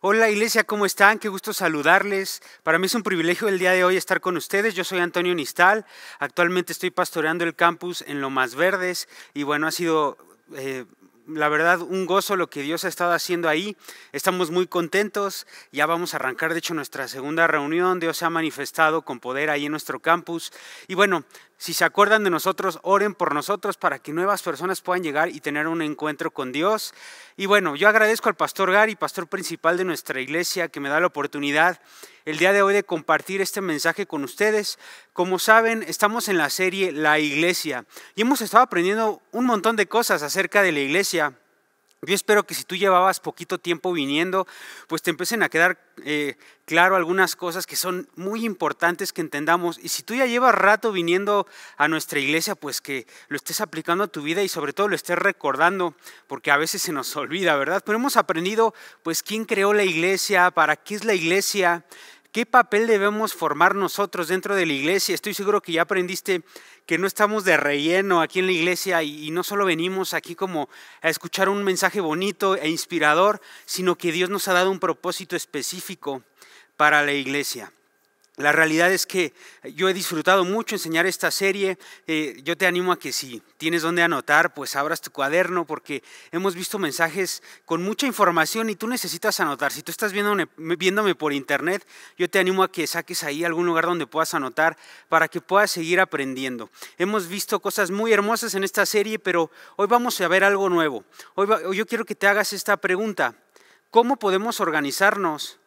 Hola Iglesia, ¿cómo están? Qué gusto saludarles. Para mí es un privilegio el día de hoy estar con ustedes. Yo soy Antonio Nistal. Actualmente estoy pastoreando el campus en Lo Más Verdes y bueno, ha sido... Eh, la verdad, un gozo lo que Dios ha estado haciendo ahí. Estamos muy contentos. Ya vamos a arrancar, de hecho, nuestra segunda reunión. Dios se ha manifestado con poder ahí en nuestro campus. Y bueno, si se acuerdan de nosotros, oren por nosotros para que nuevas personas puedan llegar y tener un encuentro con Dios. Y bueno, yo agradezco al pastor Gary, pastor principal de nuestra iglesia, que me da la oportunidad el día de hoy de compartir este mensaje con ustedes. Como saben, estamos en la serie La Iglesia y hemos estado aprendiendo un montón de cosas acerca de la iglesia. Yo espero que si tú llevabas poquito tiempo viniendo, pues te empiecen a quedar eh, claro algunas cosas que son muy importantes que entendamos. Y si tú ya llevas rato viniendo a nuestra iglesia, pues que lo estés aplicando a tu vida y sobre todo lo estés recordando, porque a veces se nos olvida, ¿verdad? Pero hemos aprendido, pues, quién creó la iglesia, para qué es la iglesia, ¿Qué papel debemos formar nosotros dentro de la iglesia? Estoy seguro que ya aprendiste que no estamos de relleno aquí en la iglesia y, no solo venimos aquí como a escuchar un mensaje bonito e inspirador, sino que Dios nos ha dado un propósito específico para la iglesia. La realidad es que yo he disfrutado mucho enseñar esta serie. Eh, yo te animo a que si tienes donde anotar, pues abras tu cuaderno porque hemos visto mensajes con mucha información y tú necesitas anotar. Si tú estás viéndome, por internet, yo te animo a que saques ahí algún lugar donde puedas anotar para que puedas seguir aprendiendo. Hemos visto cosas muy hermosas en esta serie, pero hoy vamos a ver algo nuevo. Hoy yo quiero que te hagas esta pregunta. ¿Cómo podemos organizarnos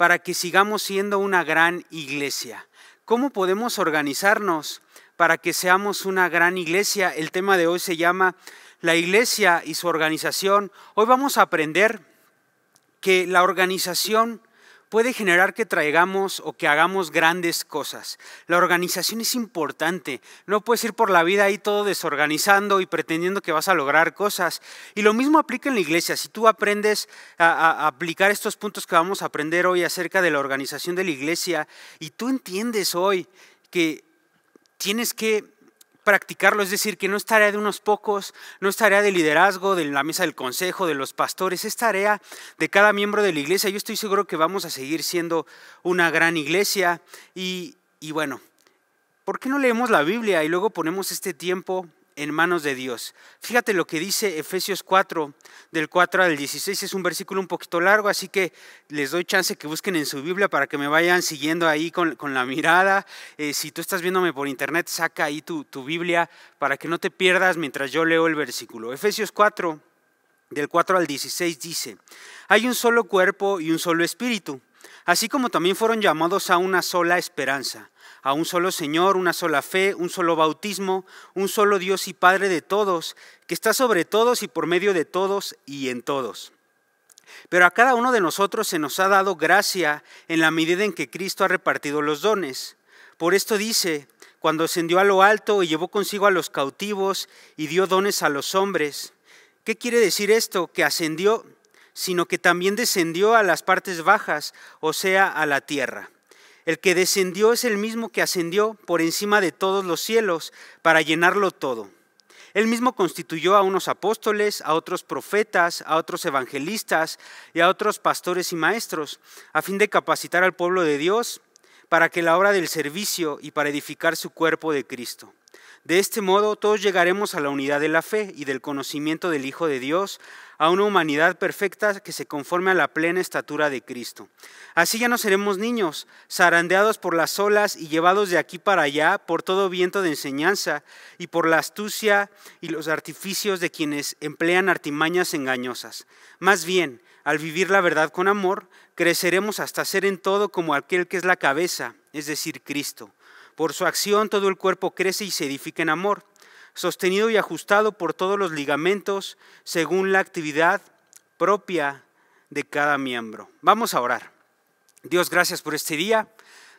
para que sigamos siendo una gran iglesia. ¿Cómo podemos organizarnos para que seamos una gran iglesia? El tema de hoy se llama la iglesia y su organización. Hoy vamos a aprender que la organización puede generar que traigamos o que hagamos grandes cosas. La organización es importante. No puedes ir por la vida ahí todo desorganizando y pretendiendo que vas a lograr cosas. Y lo mismo aplica en la iglesia. Si tú aprendes a, a aplicar estos puntos que vamos a aprender hoy acerca de la organización de la iglesia y tú entiendes hoy que tienes que practicarlo, es decir, que no es tarea de unos pocos, no es tarea de liderazgo, de la mesa del consejo, de los pastores, es tarea de cada miembro de la iglesia. Yo estoy seguro que vamos a seguir siendo una gran iglesia y, y bueno, ¿por qué no leemos la Biblia y luego ponemos este tiempo en manos de Dios. Fíjate lo que dice Efesios 4, del 4 al 16, es un versículo un poquito largo, así que les doy chance que busquen en su Biblia para que me vayan siguiendo ahí con, la mirada. Eh, si tú estás viéndome por internet, saca ahí tu, tu Biblia para que no te pierdas mientras yo leo el versículo. Efesios 4, del 4 al 16 dice, hay un solo cuerpo y un solo espíritu, así como también fueron llamados a una sola esperanza a un solo Señor, una sola fe, un solo bautismo, un solo Dios y Padre de todos, que está sobre todos y por medio de todos y en todos. Pero a cada uno de nosotros se nos ha dado gracia en la medida en que Cristo ha repartido los dones. Por esto dice, cuando ascendió a lo alto y llevó consigo a los cautivos y dio dones a los hombres. ¿Qué quiere decir esto? Que ascendió, sino que también descendió a las partes bajas, o sea, a la tierra. El que descendió es el mismo que ascendió por encima de todos los cielos para llenarlo todo. Él mismo constituyó a unos apóstoles, a otros profetas, a otros evangelistas y a otros pastores y maestros, a fin de capacitar al pueblo de Dios para que la obra del servicio y para edificar su cuerpo de Cristo de este modo todos llegaremos a la unidad de la fe y del conocimiento del Hijo de Dios, a una humanidad perfecta que se conforme a la plena estatura de Cristo. Así ya no seremos niños, zarandeados por las olas y llevados de aquí para allá por todo viento de enseñanza y por la astucia y los artificios de quienes emplean artimañas engañosas. Más bien, al vivir la verdad con amor, creceremos hasta ser en todo como aquel que es la cabeza, es decir, Cristo. Por su acción todo el cuerpo crece y se edifica en amor, sostenido y ajustado por todos los ligamentos según la actividad propia de cada miembro. Vamos a orar. Dios, gracias por este día.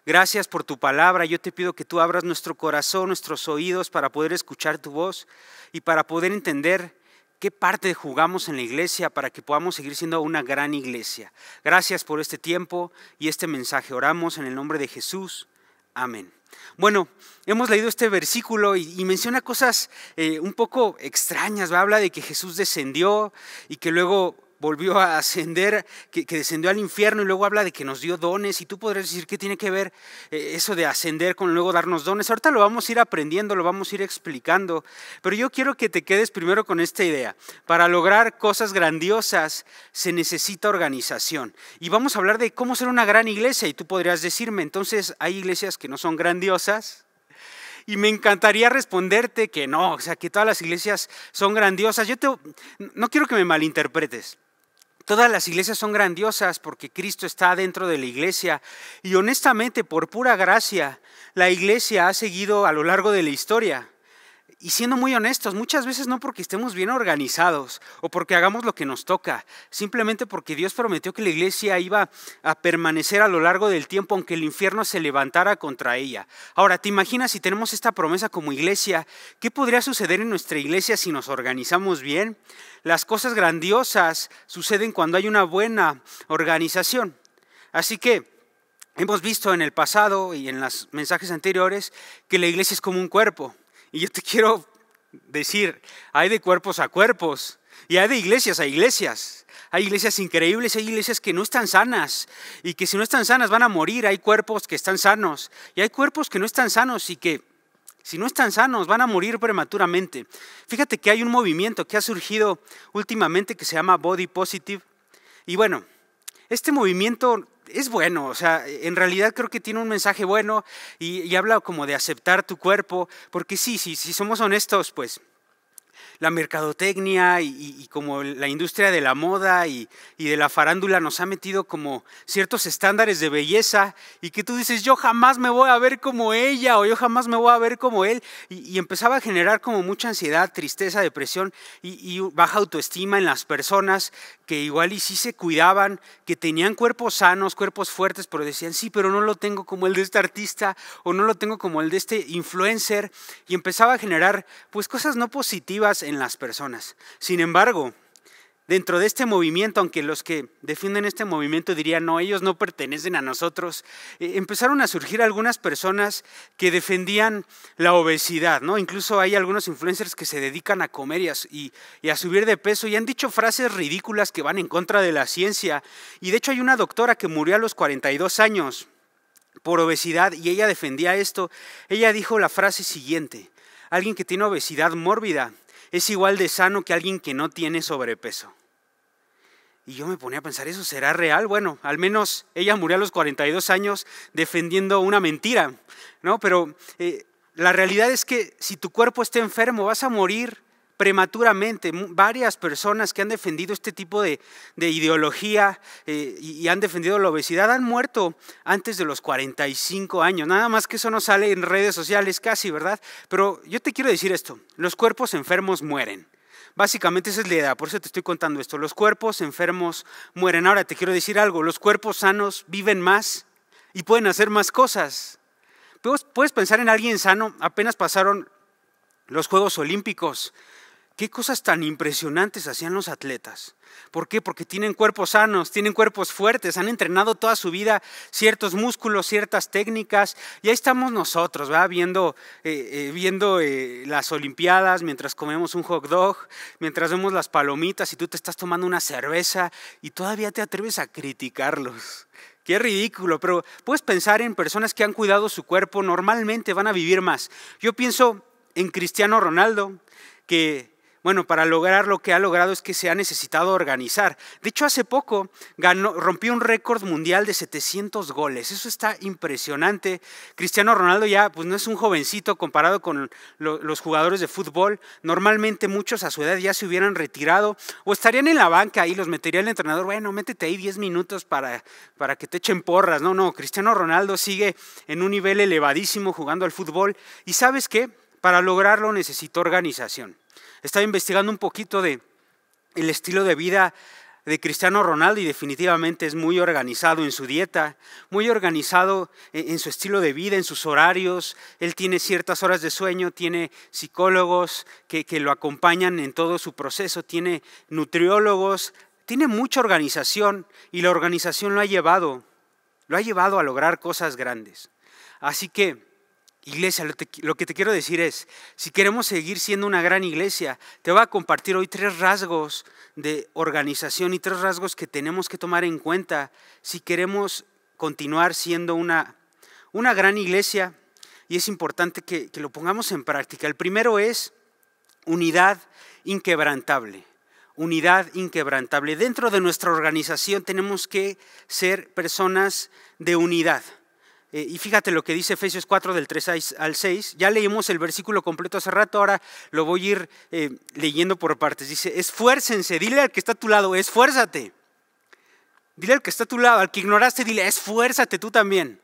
Gracias por tu palabra. Yo te pido que tú abras nuestro corazón, nuestros oídos para poder escuchar tu voz y para poder entender qué parte jugamos en la iglesia para que podamos seguir siendo una gran iglesia. Gracias por este tiempo y este mensaje. Oramos en el nombre de Jesús. Amén. Bueno, hemos leído este versículo y, menciona cosas eh, un poco extrañas. Habla de que Jesús descendió y que luego volvió a ascender, que, descendió al infierno y luego habla de que nos dio dones. Y tú podrías decir, ¿qué tiene que ver eh, eso de ascender con luego darnos dones? Ahorita lo vamos a ir aprendiendo, lo vamos a ir explicando. Pero yo quiero que te quedes primero con esta idea. Para lograr cosas grandiosas se necesita organización. Y vamos a hablar de cómo ser una gran iglesia. Y tú podrías decirme, entonces, ¿hay iglesias que no son grandiosas? y me encantaría responderte que no, o sea, que todas las iglesias son grandiosas. Yo no quiero que me malinterpretes. Todas las iglesias son grandiosas porque Cristo está dentro de la iglesia y honestamente, por pura gracia, la iglesia ha seguido a lo largo de la historia. Y siendo muy honestos, muchas veces no porque estemos bien organizados o porque hagamos lo que nos toca, simplemente porque Dios prometió que la iglesia iba a permanecer a lo largo del tiempo aunque el infierno se levantara contra ella. Ahora, ¿te imaginas si tenemos esta promesa como iglesia? ¿Qué podría suceder en nuestra iglesia si nos organizamos bien? Las cosas grandiosas suceden cuando hay una buena organización. Así que hemos visto en el pasado y en los mensajes anteriores que la iglesia es como un cuerpo. Y yo te quiero decir, hay de cuerpos a cuerpos y hay de iglesias a iglesias. Hay iglesias increíbles, hay iglesias que no están sanas y que si no están sanas van a morir. Hay cuerpos que están sanos y hay cuerpos que no están sanos y que si no están sanos, van a morir prematuramente. Fíjate que hay un movimiento que ha surgido últimamente que se llama Body Positive. Y bueno, este movimiento es bueno, o sea, en realidad creo que tiene un mensaje bueno y, y habla como de aceptar tu cuerpo, porque sí, sí, si somos honestos, pues la mercadotecnia y, como la industria de la moda y, y de la farándula nos ha metido como ciertos estándares de belleza y que tú dices, yo jamás me voy a ver como ella o yo jamás me voy a ver como él. Y, empezaba a generar como mucha ansiedad, tristeza, depresión y, baja autoestima en las personas que igual y sí se cuidaban, que tenían cuerpos sanos, cuerpos fuertes, pero decían, sí, pero no lo tengo como el de este artista o no lo tengo como el de este influencer. Y empezaba a generar pues cosas no positivas en las personas. Sin embargo, dentro de este movimiento, aunque los que defienden este movimiento dirían, no, ellos no pertenecen a nosotros, eh, empezaron a surgir algunas personas que defendían la obesidad, ¿no? Incluso hay algunos influencers que se dedican a comer y a, y a subir de peso y han dicho frases ridículas que van en contra de la ciencia. Y de hecho hay una doctora que murió a los 42 años por obesidad y ella defendía esto. Ella dijo la frase siguiente, alguien que tiene obesidad mórbida es igual de sano que alguien que no tiene sobrepeso. Y yo me ponía a pensar, ¿eso será real? Bueno, al menos ella murió a los 42 años defendiendo una mentira, ¿no? Pero eh, la realidad es que si tu cuerpo está enfermo, vas a morir prematuramente. Varias personas que han defendido este tipo de, ideología eh, y han defendido la obesidad han muerto antes de los 45 años. Nada más que eso no sale en redes sociales casi, ¿verdad? Pero yo te quiero decir esto, los cuerpos enfermos mueren. Básicamente esa es la idea, por eso te estoy contando esto. Los cuerpos enfermos mueren. Ahora te quiero decir algo, los cuerpos sanos viven más y pueden hacer más cosas. Puedes pensar en alguien sano, apenas pasaron los Juegos Olímpicos qué cosas tan impresionantes hacían los atletas. ¿Por qué? Porque tienen cuerpos sanos, tienen cuerpos fuertes, han entrenado toda su vida ciertos músculos, ciertas técnicas. Y ahí estamos nosotros, Viendo, eh, eh, viendo eh, las Olimpiadas, mientras comemos un hot dog, mientras vemos las palomitas y tú te estás tomando una cerveza y todavía te atreves a criticarlos. Qué ridículo, pero puedes pensar en personas que han cuidado su cuerpo, normalmente van a vivir más. Yo pienso en Cristiano Ronaldo, que bueno, para lograr lo que ha logrado es que se ha necesitado organizar. De hecho, hace poco ganó, rompió un récord mundial de 700 goles. Eso está impresionante. Cristiano Ronaldo ya pues, no es un jovencito comparado con los jugadores de fútbol. Normalmente muchos a su edad ya se hubieran retirado o estarían en la banca y los metería el entrenador. Bueno, métete ahí 10 minutos para, para que te echen porras. No, no, Cristiano Ronaldo sigue en un nivel elevadísimo jugando al fútbol. ¿Y sabes qué? Para lograrlo necesito organización. Estaba investigando un poquito de el estilo de vida de Cristiano Ronaldo y definitivamente es muy organizado en su dieta, muy organizado en, su estilo de vida, en sus horarios. Él tiene ciertas horas de sueño, tiene psicólogos que, que lo acompañan en todo su proceso, tiene nutriólogos, tiene mucha organización y la organización lo ha llevado, lo ha llevado a lograr cosas grandes. Así que Iglesia, lo, que te quiero decir es, si queremos seguir siendo una gran iglesia, te voy a compartir hoy tres rasgos de organización y tres rasgos que tenemos que tomar en cuenta si queremos continuar siendo una, gran iglesia. Y es importante que, que lo pongamos en práctica. El primero es unidad inquebrantable unidad inquebrantable. Dentro de nuestra organización tenemos que ser personas de unidad. Eh, y fíjate lo que dice Efesios 4 del 3 al 6. Ya leímos el versículo completo hace rato, ahora lo voy a ir eh, leyendo por partes. Dice, esfuércense, dile al que está a tu lado, esfuérzate. Dile al que está a tu lado, al que ignoraste, dile, esfuérzate tú también.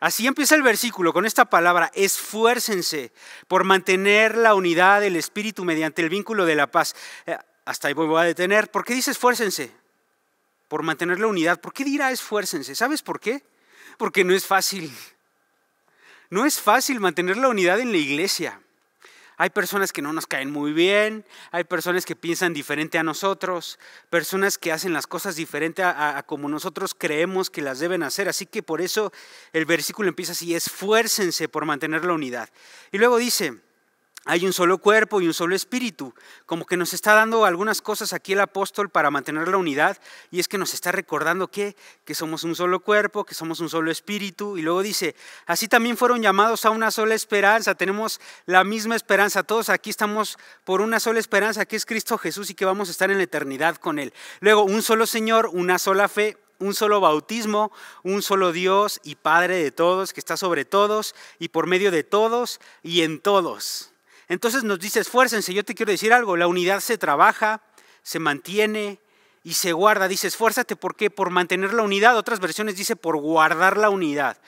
Así empieza el versículo con esta palabra, esfuércense por mantener la unidad del espíritu mediante el vínculo de la paz. Eh, hasta ahí voy a detener. ¿Por qué dice esfuércense? Por mantener la unidad. ¿Por qué dirá esfuércense? ¿Sabes por qué? porque no es fácil. No es fácil mantener la unidad en la iglesia. Hay personas que no nos caen muy bien, hay personas que piensan diferente a nosotros, personas que hacen las cosas diferente a, como nosotros creemos que las deben hacer. Así que por eso el versículo empieza así, esfuércense por mantener la unidad. Y luego dice, hay un solo cuerpo y un solo espíritu. Como que nos está dando algunas cosas aquí el apóstol para mantener la unidad y es que nos está recordando que, que somos un solo cuerpo, que somos un solo espíritu y luego dice, así también fueron llamados a una sola esperanza, tenemos la misma esperanza, todos aquí estamos por una sola esperanza que es Cristo Jesús y que vamos a estar en la eternidad con Él. Luego, un solo Señor, una sola fe, un solo bautismo, un solo Dios y Padre de todos, que está sobre todos y por medio de todos y en todos. Entonces nos dice, esfuércense, yo te quiero decir algo, la unidad se trabaja, se mantiene y se guarda. Dice, esfuérzate, ¿por qué? Por mantener la unidad. Otras versiones dice, por guardar la unidad.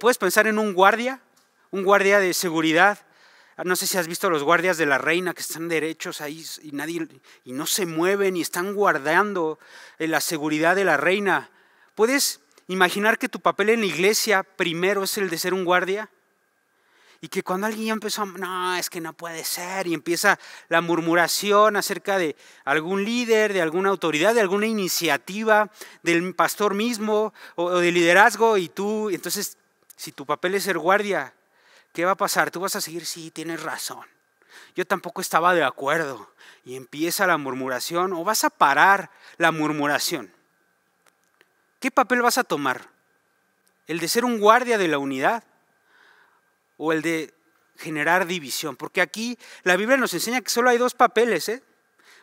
Puedes pensar en un guardia, un guardia de seguridad. Ah, no sé si has visto los guardias de la reina que están derechos ahí y, nadie, y no se mueven y están guardando eh, la seguridad de la reina. ¿Puedes imaginar que tu papel en la iglesia primero es el de ser un guardia? Y que cuando alguien ya empezó a, no, es que no puede ser, y empieza la murmuración acerca de algún líder, de alguna autoridad, de alguna iniciativa, del pastor mismo o, o de liderazgo, y tú, entonces, si tu papel es ser guardia, ¿qué va a pasar? Tú vas a seguir, sí, tienes razón. Yo tampoco estaba de acuerdo. Y empieza la murmuración o vas a parar la murmuración. ¿Qué papel vas a tomar? ¿El de ser un guardia de la unidad? o el de generar división, porque aquí la Biblia nos enseña que solo hay dos papeles, ¿eh?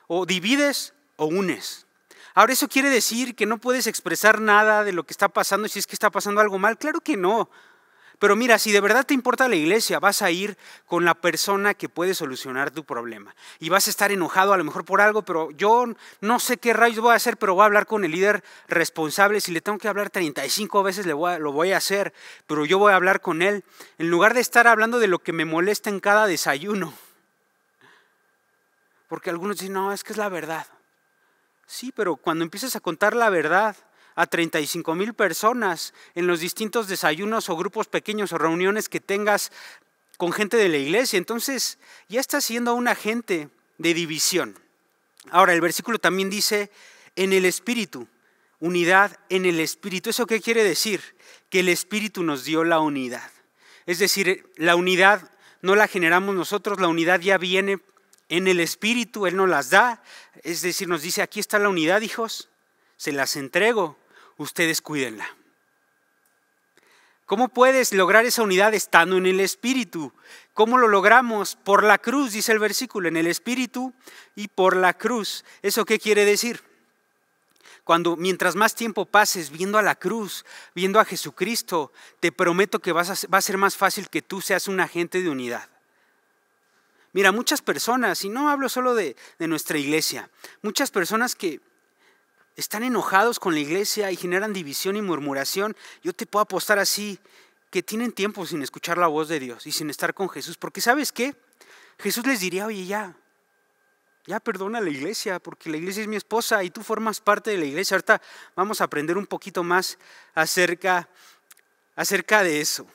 o divides o unes. Ahora, eso quiere decir que no puedes expresar nada de lo que está pasando si es que está pasando algo mal. Claro que no. Pero mira, si de verdad te importa la iglesia, vas a ir con la persona que puede solucionar tu problema. Y vas a estar enojado a lo mejor por algo, pero yo no sé qué rayos voy a hacer, pero voy a hablar con el líder responsable. Si le tengo que hablar 35 veces, lo voy a hacer, pero yo voy a hablar con él. En lugar de estar hablando de lo que me molesta en cada desayuno. Porque algunos dicen, no, es que es la verdad. Sí, pero cuando empiezas a contar la verdad, a 35 mil personas en los distintos desayunos o grupos pequeños o reuniones que tengas con gente de la iglesia. Entonces ya estás siendo un agente de división. Ahora, el versículo también dice, en el Espíritu, unidad en el Espíritu. ¿Eso qué quiere decir? Que el Espíritu nos dio la unidad. Es decir, la unidad no la generamos nosotros, la unidad ya viene en el Espíritu, Él nos las da. Es decir, nos dice, aquí está la unidad, hijos, se las entrego ustedes cuídenla. ¿Cómo puedes lograr esa unidad estando en el Espíritu? ¿Cómo lo logramos? Por la cruz, dice el versículo, en el Espíritu y por la cruz. ¿Eso qué quiere decir? Cuando mientras más tiempo pases viendo a la cruz, viendo a Jesucristo, te prometo que vas a, va a ser más fácil que tú seas un agente de unidad. Mira, muchas personas, y no hablo solo de nuestra iglesia, muchas personas que, están enojados con la iglesia y generan división y murmuración, yo te puedo apostar así que tienen tiempo sin escuchar la voz de Dios y sin estar con Jesús, porque sabes qué, Jesús les diría, oye ya, ya perdona a la iglesia, porque la iglesia es mi esposa y tú formas parte de la iglesia. Ahorita vamos a aprender un poquito más acerca, acerca de eso.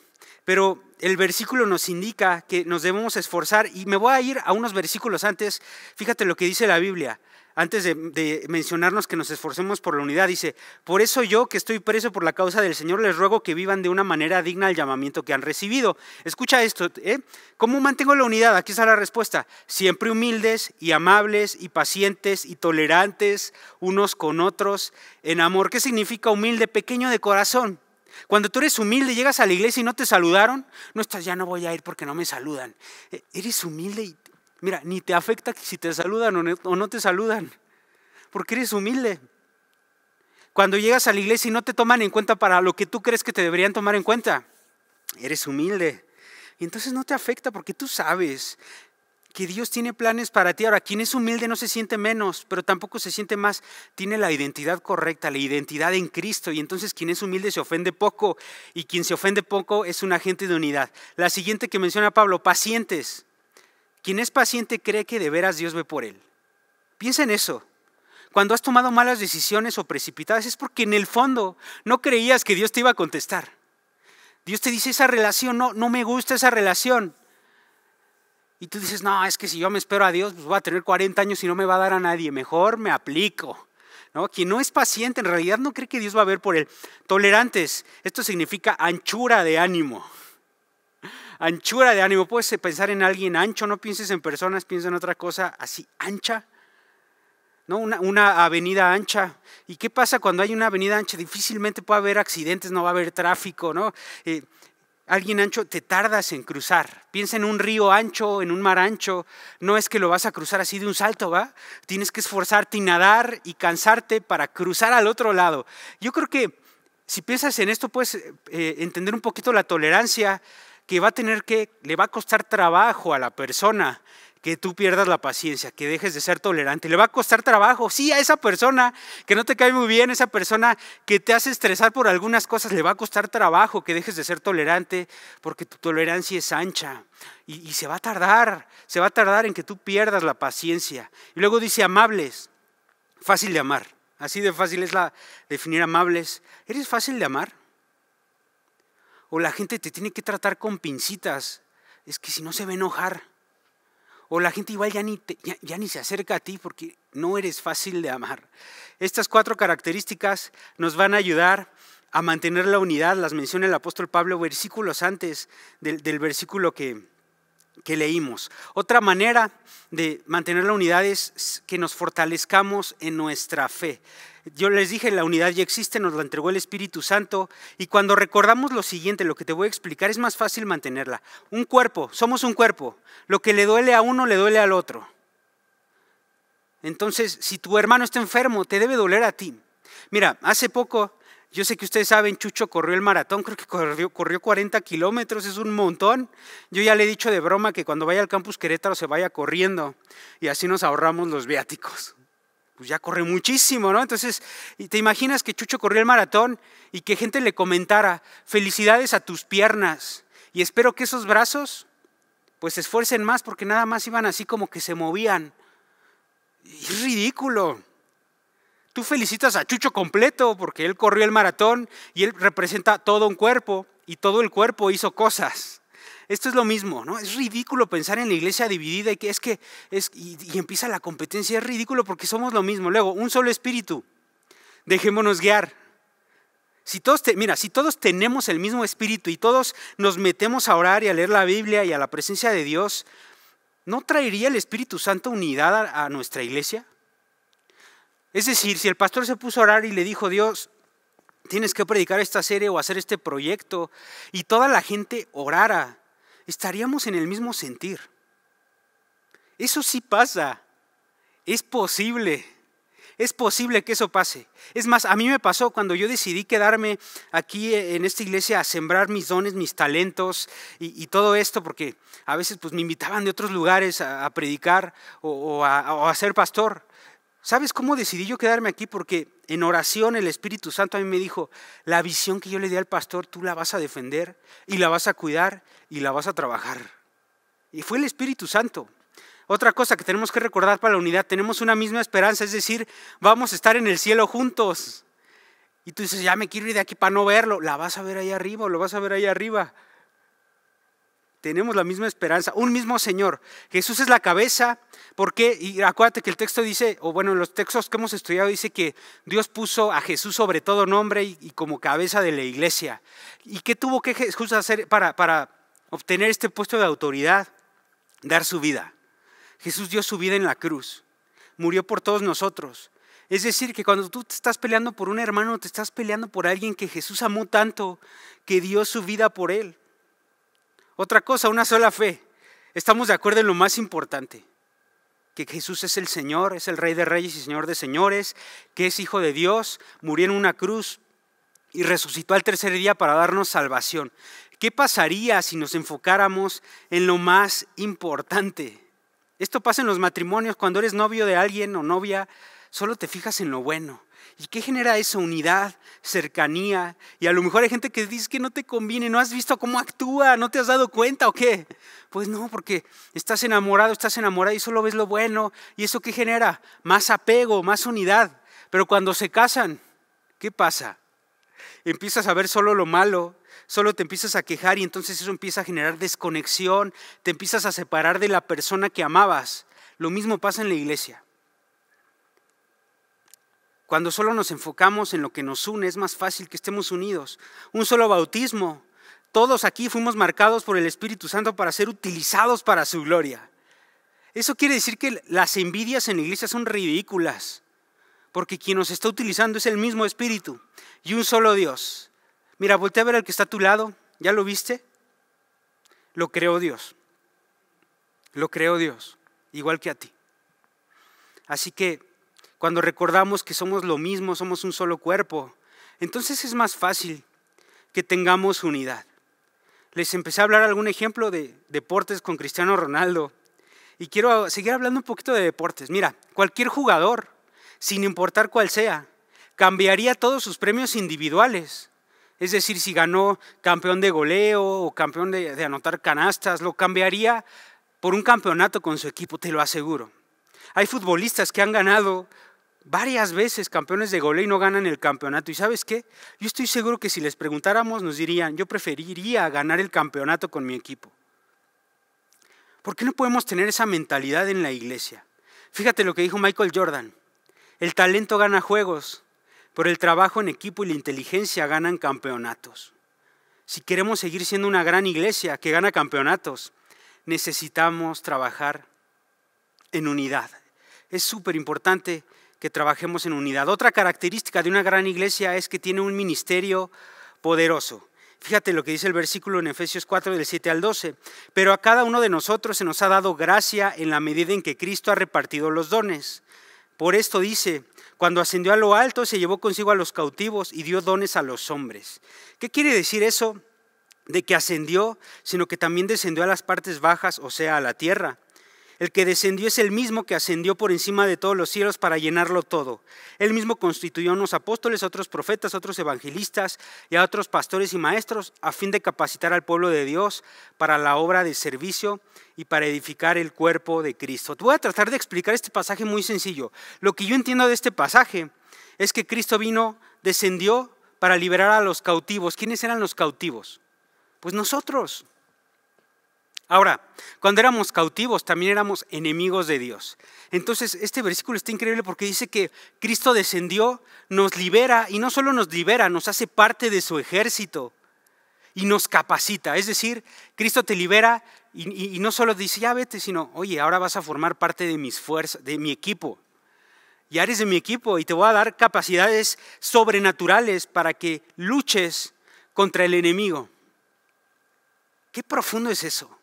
Pero el versículo nos indica que nos debemos esforzar y me voy a ir a unos versículos antes. Fíjate lo que dice la Biblia antes de, mencionarnos que nos esforcemos por la unidad, dice, por eso yo que estoy preso por la causa del Señor, les ruego que vivan de una manera digna el llamamiento que han recibido. Escucha esto, ¿eh? ¿cómo mantengo la unidad? Aquí está la respuesta. Siempre humildes y amables y pacientes y tolerantes unos con otros en amor. ¿Qué significa humilde? Pequeño de corazón. Cuando tú eres humilde, llegas a la iglesia y no te saludaron, no estás, ya no voy a ir porque no me saludan. E, eres humilde y Mira, ni te afecta si te saludan o no te saludan, porque eres humilde. Cuando llegas a la iglesia y no te toman en cuenta para lo que tú crees que te deberían tomar en cuenta, eres humilde. Y entonces no te afecta porque tú sabes que Dios tiene planes para ti. Ahora, quien es humilde no se siente menos, pero tampoco se siente más. Tiene la identidad correcta, la identidad en Cristo. Y entonces quien es humilde se ofende poco. Y quien se ofende poco es un agente de unidad. La siguiente que menciona Pablo, pacientes. Quien es paciente cree que de veras Dios ve por él. Piensa en eso. Cuando has tomado malas decisiones o precipitadas es porque en el fondo no creías que Dios te iba a contestar. Dios te dice esa relación, no, no me gusta esa relación. Y tú dices, no, es que si yo me espero a Dios, pues voy a tener 40 años y no me va a dar a nadie. Mejor me aplico. ¿No? Quien no es paciente, en realidad no cree que Dios va a ver por él. Tolerantes, esto significa anchura de ánimo anchura de ánimo. Puedes pensar en alguien ancho, no pienses en personas, piensa en otra cosa así, ancha. ¿No? Una, avenida ancha. ¿Y qué pasa cuando hay una avenida ancha? Difícilmente puede haber accidentes, no va a haber tráfico, ¿no? Eh, alguien ancho, te tardas en cruzar. Piensa en un río ancho, en un mar ancho. No es que lo vas a cruzar así de un salto, ¿va? Tienes que esforzarte y nadar y cansarte para cruzar al otro lado. Yo creo que si piensas en esto, puedes eh, eh, entender un poquito la tolerancia que va a tener que, le va a costar trabajo a la persona que tú pierdas la paciencia, que dejes de ser tolerante. Le va a costar trabajo, sí, a esa persona que no te cae muy bien, esa persona que te hace estresar por algunas cosas, le va a costar trabajo que dejes de ser tolerante porque tu tolerancia es ancha y, y se va a tardar, se va a tardar en que tú pierdas la paciencia. Y luego dice amables, fácil de amar. Así de fácil es la definir amables. ¿Eres fácil de amar? O la gente te tiene que tratar con pincitas. Es que si no se va a enojar. O la gente igual ya ni, ni se acerca a ti porque no eres fácil de amar. Estas cuatro características nos van a ayudar a mantener la unidad. Las menciona el apóstol Pablo versículos antes del versículo que, que leímos. Otra manera de mantener la unidad es que nos fortalezcamos en nuestra fe. Yo les dije, la unidad ya existe, nos la entregó el Espíritu Santo y cuando recordamos lo siguiente, lo que te voy a explicar, es más fácil mantenerla. Un cuerpo, somos un cuerpo. Lo que le duele a uno le duele al otro. Entonces, si tu hermano está enfermo, te debe doler a ti. Mira, hace poco yo sé que ustedes saben, Chucho corrió el maratón, creo que corrió, 40 kilómetros, es un montón. Yo ya le he dicho de broma que cuando vaya al campus Querétaro se vaya corriendo y así nos ahorramos los viáticos. Pues ya corre muchísimo, ¿no? Entonces, ¿te imaginas que Chucho corrió el maratón y que gente le comentara, felicidades a tus piernas y espero que esos brazos pues se esfuercen más porque nada más iban así como que se movían? Es ridículo. Tú felicitas a Chucho completo porque él corrió el maratón y él representa todo un cuerpo y todo el cuerpo hizo cosas. Esto es lo mismo, ¿no? Es ridículo pensar en la iglesia dividida y que es que es, y, empieza la competencia, es ridículo porque somos lo mismo. Luego, un solo espíritu. Dejémonos guiar. Si todos mira, si todos tenemos el mismo espíritu y todos nos metemos a orar y a leer la Biblia y a la presencia de Dios, ¿no traería el Espíritu Santo unidad a nuestra iglesia? Es decir, si el pastor se puso a orar y le dijo, Dios, tienes que predicar esta serie o hacer este proyecto, y toda la gente orara, estaríamos en el mismo sentir. Eso sí pasa. Es posible. Es posible que eso pase. Es más, a mí me pasó cuando yo decidí quedarme aquí en esta iglesia a sembrar mis dones, mis talentos y, todo esto, porque a veces pues, me invitaban de otros lugares a, predicar o a ser pastor. ¿Sabes cómo decidí yo quedarme aquí? Porque en oración el Espíritu Santo a mí me dijo, la visión que yo le di al pastor, tú la vas a defender y la vas a cuidar y la vas a trabajar. Y fue el Espíritu Santo. Otra cosa que tenemos que recordar para la unidad, tenemos una misma esperanza, es decir, vamos a estar en el cielo juntos. Y tú dices, ya me quiero ir de aquí para no verlo. La vas a ver ahí arriba lo vas a ver ahí arriba tenemos la misma esperanza, un mismo Señor. Jesús es la cabeza, porque, y acuérdate que el texto dice, o bueno, los textos que hemos estudiado dice que Dios puso a Jesús sobre todo nombre y, como cabeza de la iglesia. ¿Y qué tuvo que Jesús hacer para, para obtener este puesto de autoridad? Dar su vida. Jesús dio su vida en la cruz, murió por todos nosotros. Es decir, que cuando tú te estás peleando por un hermano, te estás peleando por alguien que Jesús amó tanto, que dio su vida por él. Otra cosa, una sola fe. Estamos de acuerdo en lo más importante, que Jesús es el Señor, es el Rey de Reyes y Señor de Señores, que es Hijo de Dios, murió en una cruz y resucitó al tercer día para darnos salvación. ¿Qué pasaría si nos enfocáramos en lo más importante? Esto pasa en los matrimonios, cuando eres novio de alguien o novia, solo te fijas en lo bueno. ¿Y qué genera eso? Unidad, cercanía. Y a lo mejor hay gente que dice que no te conviene, no has visto cómo actúa, no te has dado cuenta o qué. Pues no, porque estás enamorado, estás enamorada y solo ves lo bueno. ¿Y eso qué genera? Más apego, más unidad. Pero cuando se casan, ¿qué pasa? Empiezas a ver solo lo malo, solo te empiezas a quejar y entonces eso empieza a generar desconexión, te empiezas a separar de la persona que amabas. Lo mismo pasa en la iglesia. Cuando solo nos enfocamos en lo que nos une, es más fácil que estemos unidos. Un solo bautismo. Todos aquí fuimos marcados por el Espíritu Santo para ser utilizados para su gloria. Eso quiere decir que las envidias en la iglesia son ridículas, porque quien nos está utilizando es el mismo Espíritu y un solo Dios. Mira, voltea a ver al que está a tu lado, ¿ya lo viste? Lo creó Dios, lo creó Dios, igual que a ti. Así que cuando recordamos que somos lo mismo, somos un solo cuerpo, entonces es más fácil que tengamos unidad. Les empecé a hablar algún ejemplo de deportes con Cristiano Ronaldo y quiero seguir hablando un poquito de deportes. Mira, cualquier jugador, sin importar cuál sea, cambiaría todos sus premios individuales. Es decir, si ganó campeón de goleo o campeón de, anotar canastas, lo cambiaría por un campeonato con su equipo, te lo aseguro. Hay futbolistas que han ganado varias veces campeones de gole y no ganan el campeonato. ¿Y sabes qué? Yo estoy seguro que si les preguntáramos nos dirían, yo preferiría ganar el campeonato con mi equipo. ¿Por qué no podemos tener esa mentalidad en la iglesia? Fíjate lo que dijo Michael Jordan. El talento gana juegos, pero el trabajo en equipo y la inteligencia ganan campeonatos. Si queremos seguir siendo una gran iglesia que gana campeonatos, necesitamos trabajar en unidad. Es súper importante que trabajemos en unidad. Otra característica de una gran iglesia es que tiene un ministerio poderoso. Fíjate lo que dice el versículo en Efesios 4 del 7 al 12. Pero a cada uno de nosotros se nos ha dado gracia en la medida en que Cristo ha repartido los dones. Por esto dice, cuando ascendió a lo alto se llevó consigo a los cautivos y dio dones a los hombres. ¿Qué quiere decir eso de que ascendió, sino que también descendió a las partes bajas, o sea, a la tierra? El que descendió es el mismo que ascendió por encima de todos los cielos para llenarlo todo. Él mismo constituyó a unos apóstoles, a otros profetas, a otros evangelistas y a otros pastores y maestros a fin de capacitar al pueblo de Dios para la obra de servicio y para edificar el cuerpo de Cristo. Voy a tratar de explicar este pasaje muy sencillo. Lo que yo entiendo de este pasaje es que Cristo vino, descendió para liberar a los cautivos. ¿Quiénes eran los cautivos? Pues nosotros. Ahora, cuando éramos cautivos también éramos enemigos de Dios. Entonces, este versículo está increíble porque dice que Cristo descendió, nos libera y no solo nos libera, nos hace parte de su ejército y nos capacita. Es decir, Cristo te libera y, no solo dice, ya vete, sino, oye, ahora vas a formar parte de mis fuerzas, de mi equipo. Ya eres de mi equipo y te voy a dar capacidades sobrenaturales para que luches contra el enemigo. Qué profundo es eso.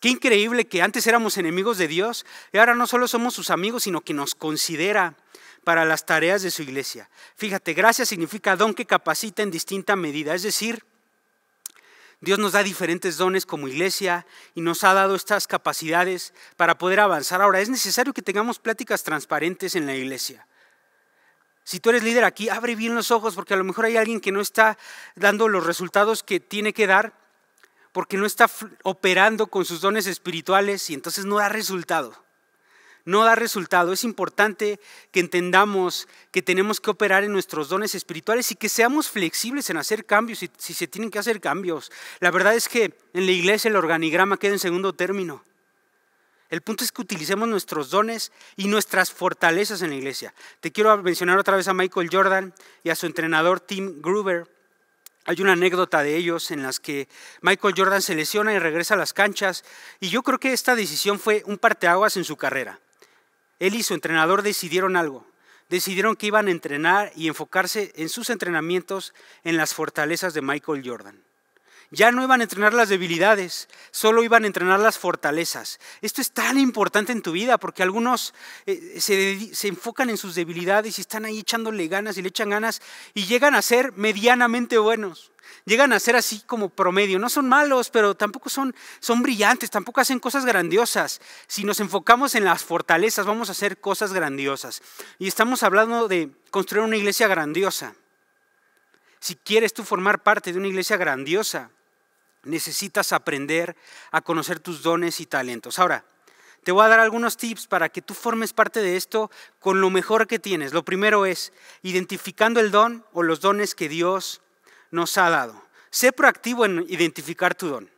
Qué increíble que antes éramos enemigos de Dios y ahora no solo somos sus amigos, sino que nos considera para las tareas de su iglesia. Fíjate, gracia significa don que capacita en distinta medida, es decir, Dios nos da diferentes dones como iglesia y nos ha dado estas capacidades para poder avanzar. Ahora, es necesario que tengamos pláticas transparentes en la iglesia. Si tú eres líder aquí, abre bien los ojos porque a lo mejor hay alguien que no está dando los resultados que tiene que dar porque no está operando con sus dones espirituales y entonces no da resultado. No da resultado. Es importante que entendamos que tenemos que operar en nuestros dones espirituales y que seamos flexibles en hacer cambios si, si se tienen que hacer cambios. La verdad es que en la iglesia el organigrama queda en segundo término. El punto es que utilicemos nuestros dones y nuestras fortalezas en la iglesia. Te quiero mencionar otra vez a Michael Jordan y a su entrenador Tim Gruber. Hay una anécdota de ellos en las que Michael Jordan se lesiona y regresa a las canchas y yo creo que esta decisión fue un parteaguas en su carrera. Él y su entrenador decidieron algo. Decidieron que iban a entrenar y enfocarse en sus entrenamientos en las fortalezas de Michael Jordan. Ya no iban a entrenar las debilidades, solo iban a entrenar las fortalezas. Esto es tan importante en tu vida porque algunos eh, se, se, enfocan en sus debilidades y están ahí echándole ganas y le echan ganas y llegan a ser medianamente buenos. Llegan a ser así como promedio. No son malos, pero tampoco son, son brillantes, tampoco hacen cosas grandiosas. Si nos enfocamos en las fortalezas, vamos a hacer cosas grandiosas. Y estamos hablando de construir una iglesia grandiosa. Si quieres tú formar parte de una iglesia grandiosa, necesitas aprender a conocer tus dones y talentos. Ahora, te voy a dar algunos tips para que tú formes parte de esto con lo mejor que tienes. Lo primero es identificando el don o los dones que Dios nos ha dado. Sé proactivo en identificar tu don.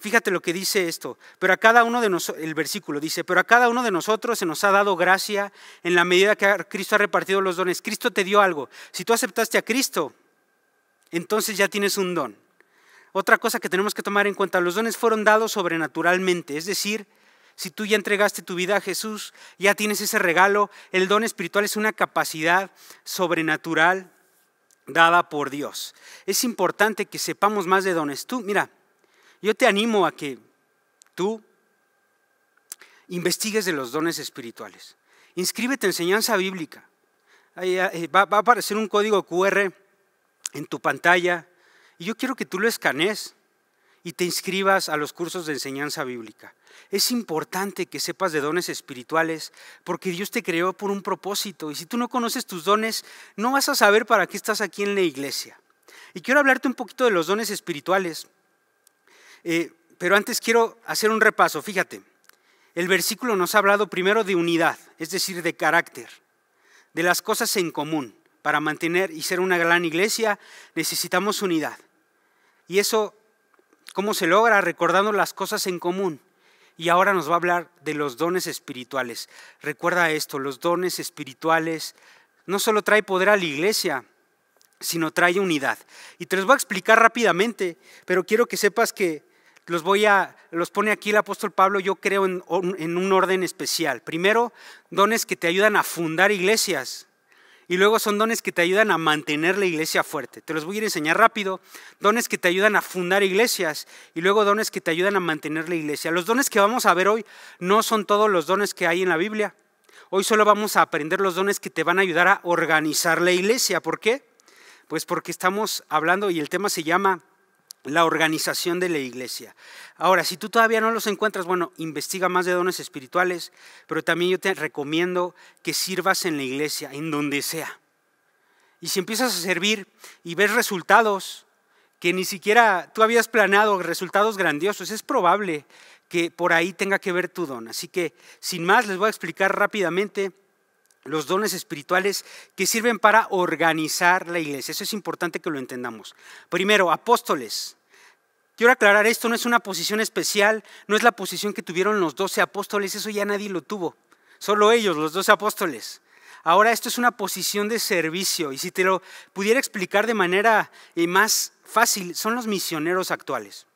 Fíjate lo que dice esto, pero a cada uno de nosotros, el versículo dice, pero a cada uno de nosotros se nos ha dado gracia en la medida que Cristo ha repartido los dones. Cristo te dio algo. Si tú aceptaste a Cristo, entonces ya tienes un don. Otra cosa que tenemos que tomar en cuenta, los dones fueron dados sobrenaturalmente, es decir, si tú ya entregaste tu vida a Jesús, ya tienes ese regalo, el don espiritual es una capacidad sobrenatural dada por Dios. Es importante que sepamos más de dones. Tú, mira, yo te animo a que tú investigues de los dones espirituales. Inscríbete en enseñanza bíblica. Eh, va a aparecer un código QR en tu pantalla y yo quiero que tú lo escanees y te inscribas a los cursos de enseñanza bíblica. Es importante que sepas de dones espirituales porque Dios te creó por un propósito y si tú no conoces tus dones, no vas a saber para qué estás aquí en la iglesia. Y quiero hablarte un poquito de los dones espirituales, eh, pero antes quiero hacer un repaso. Fíjate, el versículo nos ha hablado primero de unidad, es decir, de carácter, de las cosas en común. Para mantener y ser una gran iglesia necesitamos unidad. Y eso, ¿cómo se logra? Recordando las cosas en común. Y ahora nos va a hablar de los dones espirituales. Recuerda esto, los dones espirituales no solo trae poder a la iglesia, sino trae unidad. Y te los voy a explicar rápidamente, pero quiero que sepas que los pone aquí el apóstol Pablo, yo creo en un orden especial. Primero, dones que te ayudan a fundar iglesias. Y luego son dones que te ayudan a mantener la iglesia fuerte. Te los voy a enseñar rápido. Dones que te ayudan a fundar iglesias y luego dones que te ayudan a mantener la iglesia. Los dones que vamos a ver hoy no son todos los dones que hay en la Biblia. Hoy solo vamos a aprender los dones que te van a ayudar a organizar la iglesia. ¿Por qué? Pues porque estamos hablando y el tema se llama la organización de la iglesia. Ahora, si tú todavía no los encuentras, bueno, investiga más de dones espirituales, pero también yo te recomiendo que sirvas en la iglesia, en donde sea. Y si empiezas a servir y ves resultados que ni siquiera tú habías planeado, resultados grandiosos, es probable que por ahí tenga que ver tu don. Así que, sin más, les voy a explicar rápidamente los dones espirituales que sirven para organizar la iglesia. Eso es importante que lo entendamos. Primero, apóstoles. Quiero aclarar esto, no es una posición especial, no es la posición que tuvieron los doce apóstoles, eso ya nadie lo tuvo, solo ellos, los doce apóstoles. Ahora esto es una posición de servicio y si te lo pudiera explicar de manera eh, más fácil, son los misioneros actuales.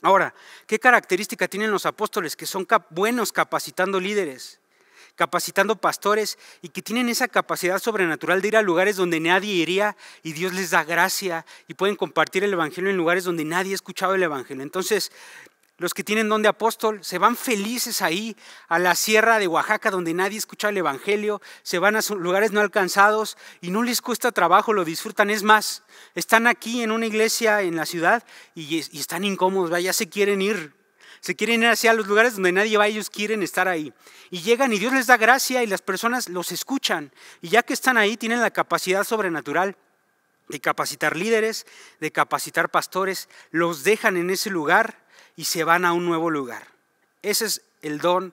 Ahora, ¿qué característica tienen los apóstoles? Que son buenos capacitando líderes capacitando pastores y que tienen esa capacidad sobrenatural de ir a lugares donde nadie iría y Dios les da gracia y pueden compartir el Evangelio en lugares donde nadie ha escuchado el Evangelio. Entonces, los que tienen don de apóstol se van felices ahí, a la sierra de Oaxaca donde nadie escucha el Evangelio, se van a lugares no alcanzados y no les cuesta trabajo, lo disfrutan. Es más, están aquí en una iglesia en la ciudad y, y están incómodos, ya se quieren ir, se quieren ir hacia los lugares donde nadie va, ellos quieren estar ahí. Y llegan y Dios les da gracia y las personas los escuchan. Y ya que están ahí, tienen la capacidad sobrenatural de capacitar líderes, de capacitar pastores, los dejan en ese lugar y se van a un nuevo lugar. Ese es el don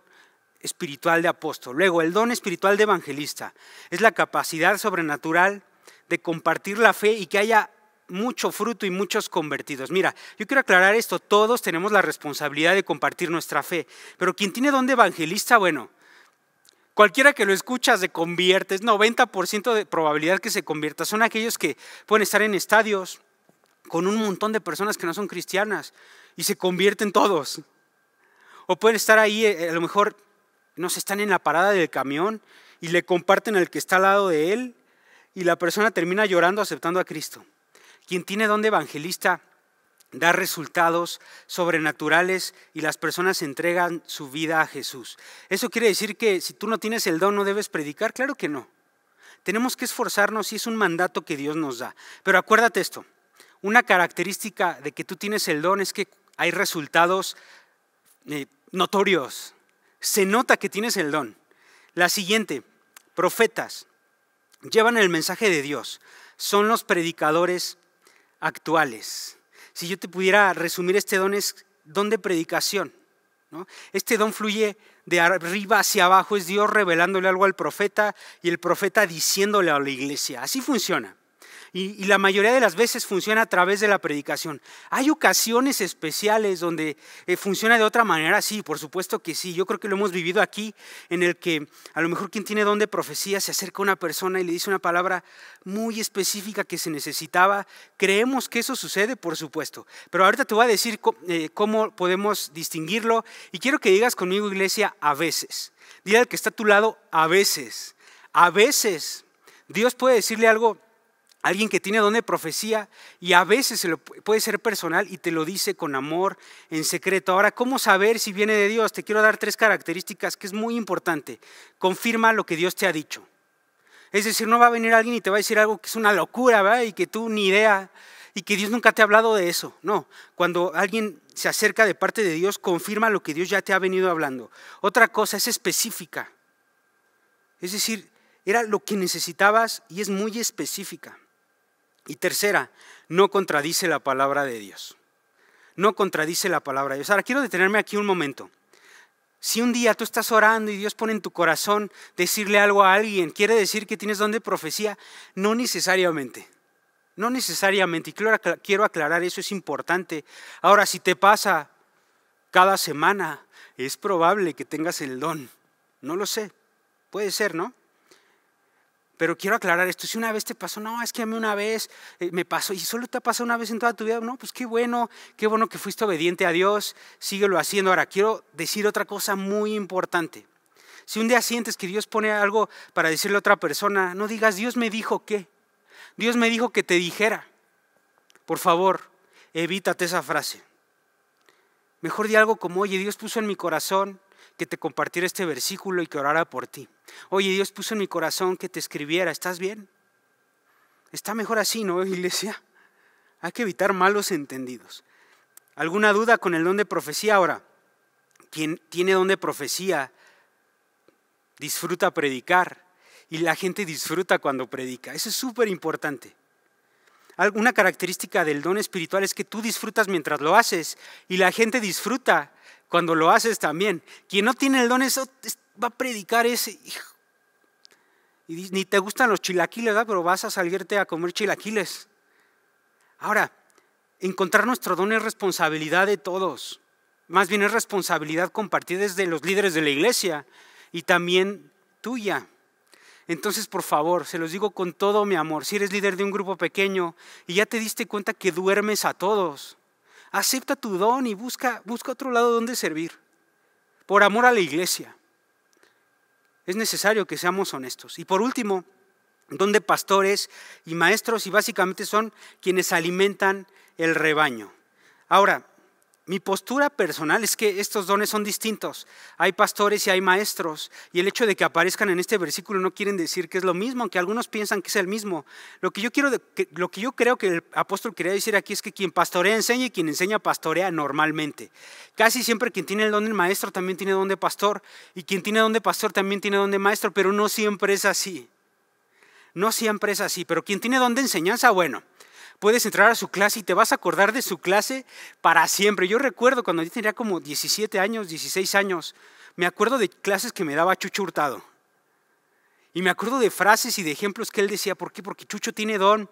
espiritual de apóstol. Luego, el don espiritual de evangelista es la capacidad sobrenatural de compartir la fe y que haya mucho fruto y muchos convertidos. Mira, yo quiero aclarar esto, todos tenemos la responsabilidad de compartir nuestra fe, pero quien tiene don de evangelista, bueno, cualquiera que lo escucha se convierte, es 90% de probabilidad que se convierta. Son aquellos que pueden estar en estadios con un montón de personas que no son cristianas y se convierten todos. O pueden estar ahí, eh, a lo mejor, no sé, están en la parada del camión y le comparten al que está al lado de él y la persona termina llorando aceptando a Cristo. Quien tiene don de evangelista da resultados sobrenaturales y las personas entregan su vida a Jesús. ¿Eso quiere decir que si tú no tienes el don no debes predicar? Claro que no. Tenemos que esforzarnos y es un mandato que Dios nos da. Pero acuérdate esto, una característica de que tú tienes el don es que hay resultados eh, notorios. Se nota que tienes el don. La siguiente, profetas, llevan el mensaje de Dios, son los predicadores actuales. Si yo te pudiera resumir este don es don de predicación. Este don fluye de arriba hacia abajo, es Dios revelándole algo al profeta y el profeta diciéndole a la iglesia. Así funciona y, la mayoría de las veces funciona a través de la predicación. ¿Hay ocasiones especiales donde eh, funciona de otra manera? Sí, por supuesto que sí. Yo creo que lo hemos vivido aquí, en el que a lo mejor quien tiene don de profecía se acerca a una persona y le dice una palabra muy específica que se necesitaba. Creemos que eso sucede, por supuesto. Pero ahorita te voy a decir eh, cómo, podemos distinguirlo y quiero que digas conmigo, iglesia, a veces. Dile al que está a tu lado, a veces. A veces Dios puede decirle algo Alguien que tiene don de profecía y a veces se puede ser personal y te lo dice con amor, en secreto. Ahora, ¿cómo saber si viene de Dios? Te quiero dar tres características que es muy importante. Confirma lo que Dios te ha dicho. Es decir, no va a venir alguien y te va a decir algo que es una locura ¿verdad? y que tú ni idea y que Dios nunca te ha hablado de eso. No, cuando alguien se acerca de parte de Dios, confirma lo que Dios ya te ha venido hablando. Otra cosa es específica. Es decir, era lo que necesitabas y es muy específica. Y tercera, no contradice la palabra de Dios. No contradice la palabra de Dios. Ahora quiero detenerme aquí un momento. Si un día tú estás orando y Dios pone en tu corazón decirle algo a alguien, quiere decir que tienes don de profecía, no necesariamente. No necesariamente, y quiero aclarar eso, es importante. Ahora, si te pasa cada semana, es probable que tengas el don. No lo sé, puede ser, ¿no? Pero quiero aclarar esto, si una vez te pasó, no, es que a mí una vez eh, me pasó, y solo te ha pasado una vez en toda tu vida, no, pues qué bueno, qué bueno que fuiste obediente a Dios, síguelo haciendo. Ahora, quiero decir otra cosa muy importante. Si un día sientes que Dios pone algo para decirle a otra persona, no digas, Dios me dijo qué, Dios me dijo que te dijera. Por favor, evítate esa frase. Mejor di algo como, oye, Dios puso en mi corazón que te compartiera este versículo y que orara por ti. Oye, Dios puso en mi corazón que te escribiera, ¿estás bien? Está mejor así, ¿no, iglesia? Hay que evitar malos entendidos. ¿Alguna duda con el don de profecía? Ahora, quien tiene don de profecía disfruta predicar y la gente disfruta cuando predica. Eso es súper importante. Una característica del don espiritual es que tú disfrutas mientras lo haces y la gente disfruta cuando lo haces también. Quien no tiene el don, eso va a predicar ese. Y ni te gustan los chilaquiles, pero vas a salirte a comer chilaquiles. Ahora, encontrar nuestro don es responsabilidad de todos. Más bien es responsabilidad compartida desde los líderes de la iglesia y también tuya. Entonces, por favor, se los digo con todo mi amor, si eres líder de un grupo pequeño y ya te diste cuenta que duermes a todos, acepta tu don y busca, busca otro lado donde servir, por amor a la iglesia. Es necesario que seamos honestos. Y por último, donde pastores y maestros y básicamente son quienes alimentan el rebaño. Ahora, mi postura personal es que estos dones son distintos. Hay pastores y hay maestros. Y el hecho de que aparezcan en este versículo no quieren decir que es lo mismo, aunque algunos piensan que es el mismo. Lo que yo, creo que el apóstol quería decir aquí es que quien pastorea enseña y quien enseña pastorea normalmente. Casi siempre quien tiene el don de maestro también tiene don de pastor. Y quien tiene don de pastor también tiene don de maestro, pero no siempre es así. No siempre es así. Pero quien tiene don de enseñanza, bueno puedes entrar a su clase y te vas a acordar de su clase para siempre. Yo recuerdo cuando yo tenía como 17 años, 16 años, me acuerdo de clases que me daba Chucho Hurtado. Y me acuerdo de frases y de ejemplos que él decía, ¿por qué? Porque Chucho tiene don,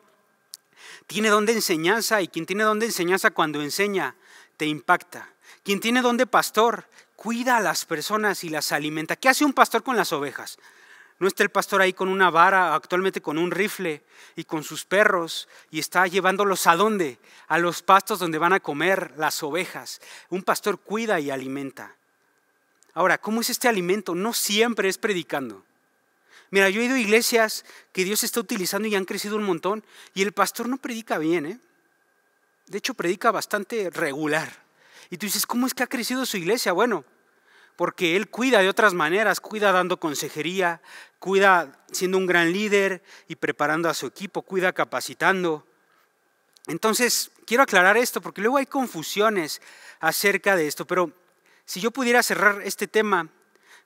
tiene don de enseñanza y quien tiene don de enseñanza cuando enseña te impacta. Quien tiene don de pastor cuida a las personas y las alimenta. ¿Qué hace un pastor con las ovejas? No está el pastor ahí con una vara, actualmente con un rifle y con sus perros, y está llevándolos a dónde? A los pastos donde van a comer las ovejas. Un pastor cuida y alimenta. Ahora, ¿cómo es este alimento? No siempre es predicando. Mira, yo he ido a iglesias que Dios está utilizando y han crecido un montón, y el pastor no predica bien, ¿eh? De hecho, predica bastante regular. Y tú dices, ¿cómo es que ha crecido su iglesia? Bueno, porque Él cuida de otras maneras, cuida dando consejería, cuida siendo un gran líder y preparando a su equipo, cuida capacitando. Entonces, quiero aclarar esto, porque luego hay confusiones acerca de esto, pero si yo pudiera cerrar este tema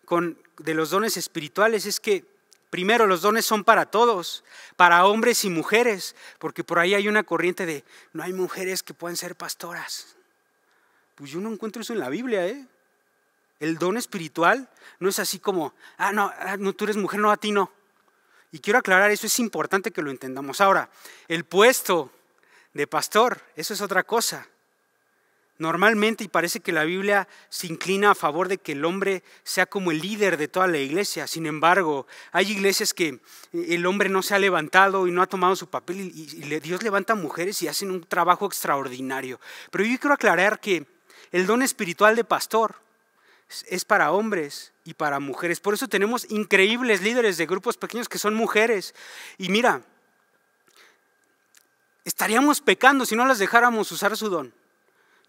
con, de los dones espirituales, es que primero los dones son para todos, para hombres y mujeres, porque por ahí hay una corriente de, no hay mujeres que puedan ser pastoras. Pues yo no encuentro eso en la Biblia, ¿eh? El don espiritual no es así como, ah, no, ah, no tú eres mujer, no, a ti no. Y quiero aclarar, eso es importante que lo entendamos. Ahora, el puesto de pastor, eso es otra cosa. Normalmente, y parece que la Biblia se inclina a favor de que el hombre sea como el líder de toda la iglesia. Sin embargo, hay iglesias que eh, el hombre no se ha levantado y no ha tomado su papel y Dios levanta mujeres y hacen un trabajo extraordinario. Pero yo quiero aclarar que el don espiritual de pastor es para hombres y para mujeres. Por eso tenemos increíbles líderes de grupos pequeños que son mujeres. Y mira, estaríamos pecando si no las dejáramos usar su don.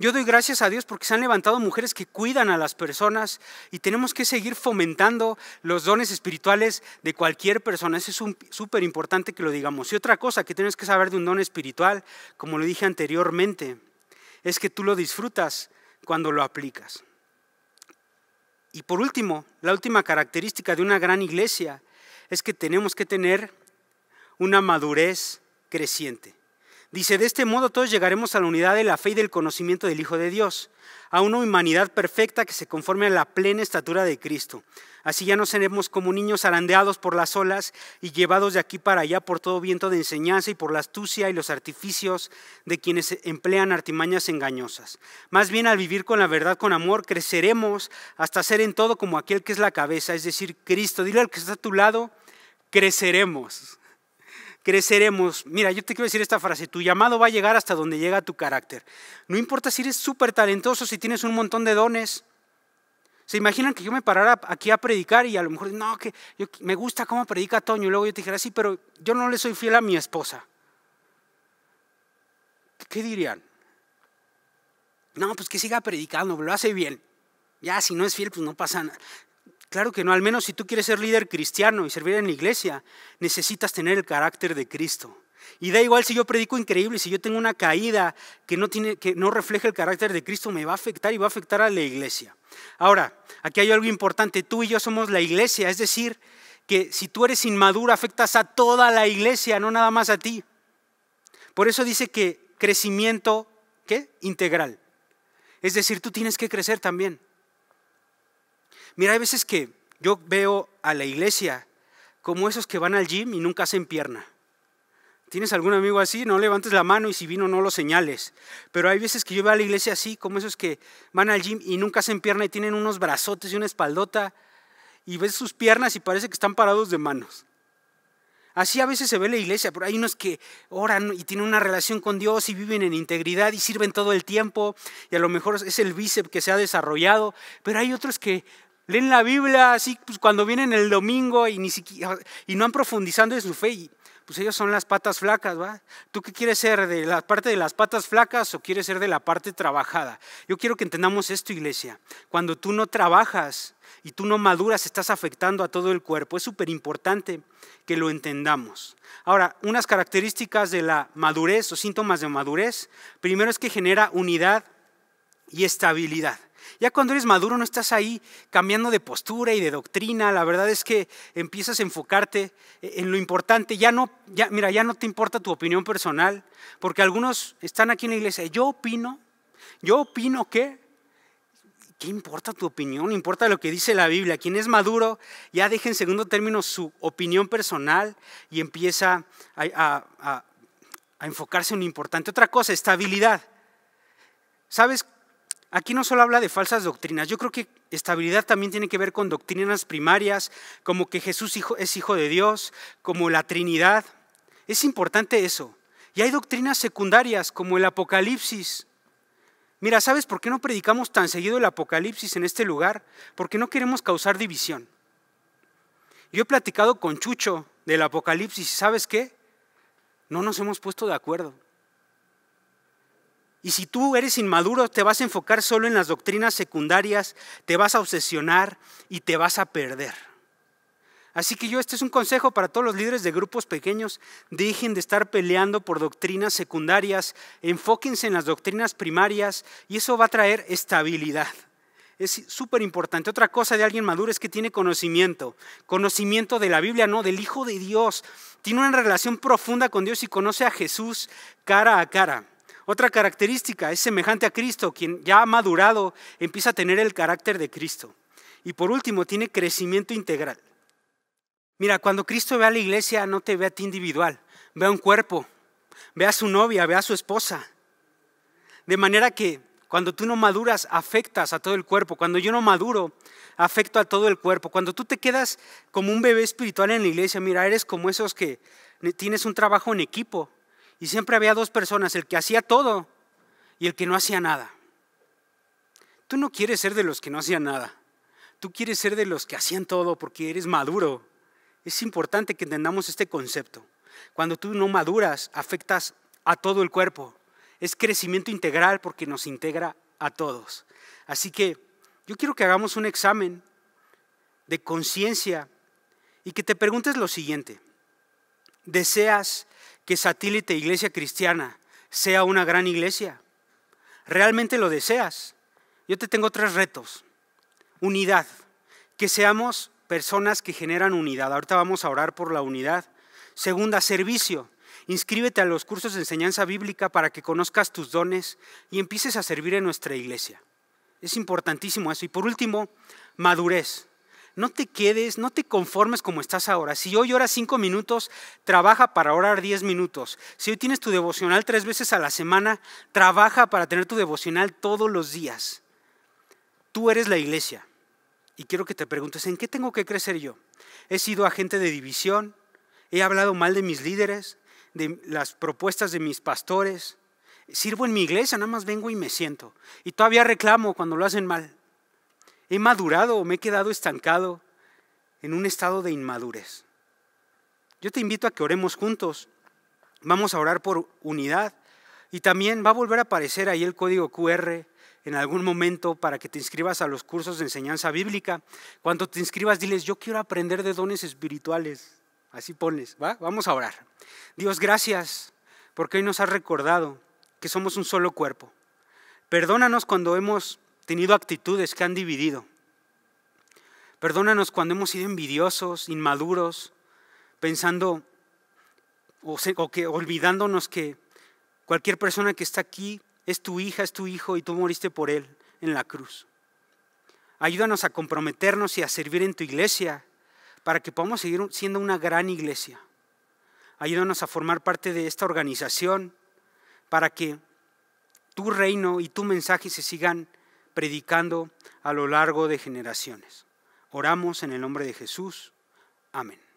Yo doy gracias a Dios porque se han levantado mujeres que cuidan a las personas y tenemos que seguir fomentando los dones espirituales de cualquier persona. Eso es súper importante que lo digamos. Y otra cosa que tienes que saber de un don espiritual, como lo dije anteriormente, es que tú lo disfrutas cuando lo aplicas. Y por último, la última característica de una gran iglesia es que tenemos que tener una madurez creciente. Dice, de este modo todos llegaremos a la unidad de la fe y del conocimiento del Hijo de Dios, a una humanidad perfecta que se conforme a la plena estatura de Cristo. Así ya no seremos como niños arandeados por las olas y llevados de aquí para allá por todo viento de enseñanza y por la astucia y los artificios de quienes emplean artimañas engañosas. Más bien al vivir con la verdad con amor, creceremos hasta ser en todo como aquel que es la cabeza, es decir, Cristo. Dile al que está a tu lado, creceremos creceremos. Mira, yo te quiero decir esta frase, tu llamado va a llegar hasta donde llega tu carácter. No importa si eres súper talentoso, si tienes un montón de dones. ¿Se imaginan que yo me parara aquí a predicar y a lo mejor, no, que me gusta cómo predica Toño? Y luego yo te dijera, sí, pero yo no le soy fiel a mi esposa. ¿Qué dirían? No, pues que siga predicando, lo hace bien. Ya, si no es fiel, pues no pasa nada. Claro que no, al menos si tú quieres ser líder cristiano y servir en la iglesia, necesitas tener el carácter de Cristo. Y da igual si yo predico increíble, si yo tengo una caída que no, refleja el carácter de Cristo, me va a afectar y va a afectar a la iglesia. Ahora, aquí hay algo importante, tú y yo somos la iglesia, es decir, que si tú eres inmaduro afectas a toda la iglesia, no nada más a ti. Por eso dice que crecimiento, ¿qué? Integral. Es decir, tú tienes que crecer también. Mira, hay veces que yo veo a la iglesia como esos que van al gym y nunca hacen pierna. ¿Tienes algún amigo así? No levantes la mano y si vino no lo señales. Pero hay veces que yo veo a la iglesia así, como esos que van al gym y nunca hacen pierna y tienen unos brazotes y una espaldota y ves sus piernas y parece que están parados de manos. Así a veces se ve la iglesia, pero hay unos que oran y tienen una relación con Dios y viven en integridad y sirven todo el tiempo y a lo mejor es el bíceps que se ha desarrollado, pero hay otros que Leen la Biblia así pues, cuando vienen el domingo y, ni siquiera, y no han profundizado en su fe. pues ellos son las patas flacas, ¿va? ¿Tú qué quieres ser? ¿De la parte de las patas flacas o quieres ser de la parte trabajada? Yo quiero que entendamos esto, iglesia. Cuando tú no trabajas y tú no maduras, estás afectando a todo el cuerpo. Es súper importante que lo entendamos. Ahora, unas características de la madurez o síntomas de madurez. Primero es que genera unidad y estabilidad. Ya cuando eres maduro no estás ahí cambiando de postura y de doctrina, la verdad es que empiezas a enfocarte en lo importante, ya no, mira, ya no te importa tu opinión personal, porque algunos están aquí en la iglesia, yo opino, yo opino qué, ¿qué importa tu opinión? Importa lo que dice la Biblia. Quien es maduro ya deja en segundo término su opinión personal y empieza a, enfocarse en lo importante. Otra cosa, estabilidad. ¿Sabes aquí no solo habla de falsas doctrinas, yo creo que estabilidad también tiene que ver con doctrinas primarias, como que Jesús es hijo de Dios, como la Trinidad. Es importante eso. Y hay doctrinas secundarias, como el Apocalipsis. Mira, ¿sabes por qué no predicamos tan seguido el Apocalipsis en este lugar? Porque no queremos causar división. Yo he platicado con Chucho del Apocalipsis y ¿sabes qué? No nos hemos puesto de acuerdo. Y si tú eres inmaduro, te vas a enfocar solo en las doctrinas secundarias, te vas a obsesionar y te vas a perder. Así que yo, este es un consejo para todos los líderes de grupos pequeños. Dejen de estar peleando por doctrinas secundarias, enfóquense en las doctrinas primarias y eso va a traer estabilidad. Es súper importante. Otra cosa de alguien maduro es que tiene conocimiento. Conocimiento de la Biblia, no, del Hijo de Dios. Tiene una relación profunda con Dios y conoce a Jesús cara a cara. Otra característica es semejante a Cristo, quien ya ha madurado empieza a tener el carácter de Cristo. Y por último, tiene crecimiento integral. Mira, cuando Cristo ve a la iglesia, no te ve a ti individual, ve a un cuerpo, ve a su novia, ve a su esposa. De manera que cuando tú no maduras, afectas a todo el cuerpo. Cuando yo no maduro, afecto a todo el cuerpo. Cuando tú te quedas como un bebé espiritual en la iglesia, mira, eres como esos que tienes un trabajo en equipo. Y siempre había dos personas, el que hacía todo y el que no hacía nada. Tú no quieres ser de los que no hacían nada. Tú quieres ser de los que hacían todo porque eres maduro. Es importante que entendamos este concepto. Cuando tú no maduras, afectas a todo el cuerpo. Es crecimiento integral porque nos integra a todos. Así que yo quiero que hagamos un examen de conciencia y que te preguntes lo siguiente. ¿Deseas que Satélite Iglesia Cristiana sea una gran iglesia? ¿Realmente lo deseas? Yo te tengo tres retos. Unidad, que seamos personas que generan unidad. Ahorita vamos a orar por la unidad. Segunda, servicio. Inscríbete a los cursos de enseñanza bíblica para que conozcas tus dones y empieces a servir en nuestra iglesia. Es importantísimo eso. Y por último, madurez. No te quedes, no te conformes como estás ahora. Si hoy oras cinco minutos, trabaja para orar diez minutos. Si hoy tienes tu devocional tres veces a la semana, trabaja para tener tu devocional todos los días. Tú eres la iglesia. Y quiero que te preguntes, ¿en qué tengo que crecer yo? He sido agente de división, he hablado mal de mis líderes, de las propuestas de mis pastores. Sirvo en mi iglesia, nada más vengo y me siento. Y todavía reclamo cuando lo hacen mal he madurado, me he quedado estancado en un estado de inmadurez. Yo te invito a que oremos juntos. Vamos a orar por unidad y también va a volver a aparecer ahí el código QR en algún momento para que te inscribas a los cursos de enseñanza bíblica. Cuando te inscribas, diles, yo quiero aprender de dones espirituales. Así pones, ¿va? Vamos a orar. Dios, gracias porque hoy nos ha recordado que somos un solo cuerpo. Perdónanos cuando hemos tenido actitudes que han dividido. Perdónanos cuando hemos sido envidiosos, inmaduros, pensando o, que, olvidándonos que cualquier persona que está aquí es tu hija, es tu hijo y tú moriste por él en la cruz. Ayúdanos a comprometernos y a servir en tu iglesia para que podamos seguir siendo una gran iglesia. Ayúdanos a formar parte de esta organización para que tu reino y tu mensaje se sigan predicando a lo largo de generaciones. Oramos en el nombre de Jesús. Amén.